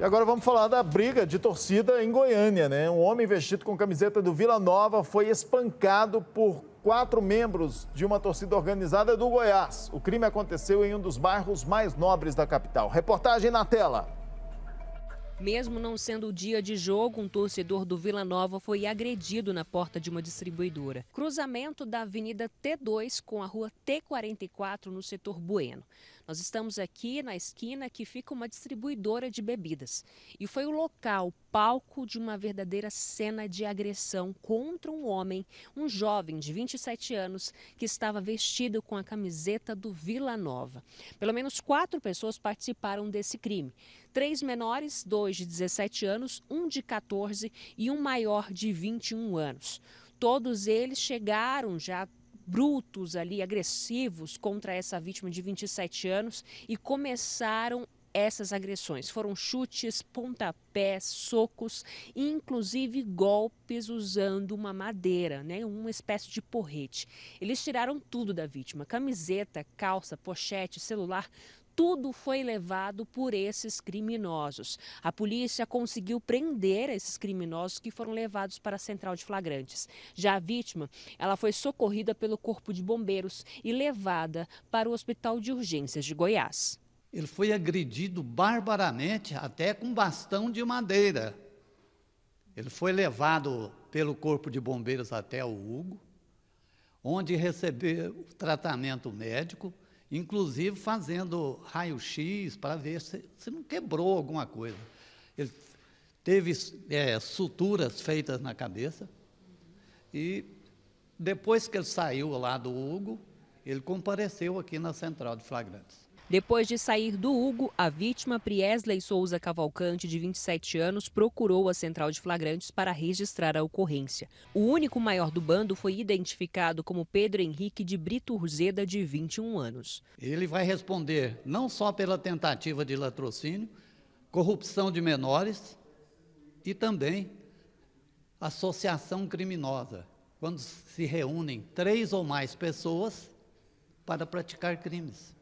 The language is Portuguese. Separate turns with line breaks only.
E agora vamos falar da briga de torcida em Goiânia, né? Um homem vestido com camiseta do Vila Nova foi espancado por quatro membros de uma torcida organizada do Goiás. O crime aconteceu em um dos bairros mais nobres da capital. Reportagem na tela.
Mesmo não sendo o dia de jogo, um torcedor do Vila Nova foi agredido na porta de uma distribuidora. Cruzamento da Avenida T2 com a Rua T44 no setor Bueno. Nós estamos aqui na esquina que fica uma distribuidora de bebidas. E foi o local, palco de uma verdadeira cena de agressão contra um homem, um jovem de 27 anos, que estava vestido com a camiseta do Vila Nova. Pelo menos quatro pessoas participaram desse crime. Três menores, dois de 17 anos, um de 14 e um maior de 21 anos. Todos eles chegaram já brutos ali, agressivos contra essa vítima de 27 anos e começaram essas agressões. Foram chutes, pontapés, socos, inclusive golpes usando uma madeira, né, uma espécie de porrete. Eles tiraram tudo da vítima: camiseta, calça, pochete, celular, tudo foi levado por esses criminosos. A polícia conseguiu prender esses criminosos que foram levados para a central de flagrantes. Já a vítima, ela foi socorrida pelo corpo de bombeiros e levada para o
Hospital de Urgências de Goiás. Ele foi agredido barbaramente, até com bastão de madeira. Ele foi levado pelo corpo de bombeiros até o Hugo, onde recebeu tratamento médico inclusive fazendo raio-x para ver se, se não quebrou alguma coisa. Ele teve é, suturas feitas na cabeça e depois que ele saiu lá do Hugo, ele compareceu aqui na central de flagrantes.
Depois de sair do Hugo, a vítima Priesley Souza Cavalcante, de 27 anos, procurou a central de flagrantes para registrar a ocorrência. O único
maior do bando foi identificado como Pedro Henrique de Brito Urzeda, de 21 anos. Ele vai responder não só pela tentativa de latrocínio, corrupção de menores e também associação criminosa, quando se reúnem três ou mais pessoas para praticar crimes.